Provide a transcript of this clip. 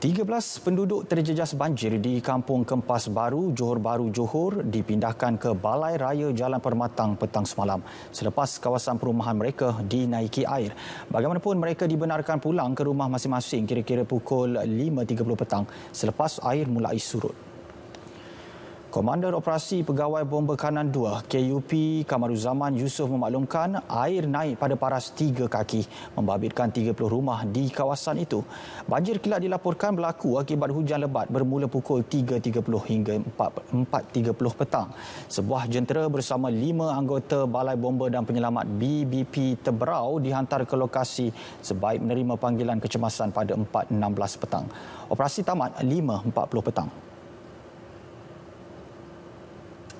13 penduduk terjejas banjir di Kampung Kempas Baru, Johor Baru, Johor dipindahkan ke Balai Raya Jalan Permatang petang semalam selepas kawasan perumahan mereka dinaiki air. Bagaimanapun mereka dibenarkan pulang ke rumah masing-masing kira-kira pukul 5.30 petang selepas air mulai surut. Komander Operasi Pegawai Bomba Kanan 2 KUP Kamaruzaman Yusof memaklumkan air naik pada paras tiga kaki membabitkan 30 rumah di kawasan itu. Banjir kilat dilaporkan berlaku akibat hujan lebat bermula pukul 3.30 hingga 4.30 petang. Sebuah jentera bersama lima anggota Balai Bomba dan Penyelamat BBP Teberau dihantar ke lokasi sebaik menerima panggilan kecemasan pada 4.16 petang. Operasi tamat 5.40 petang.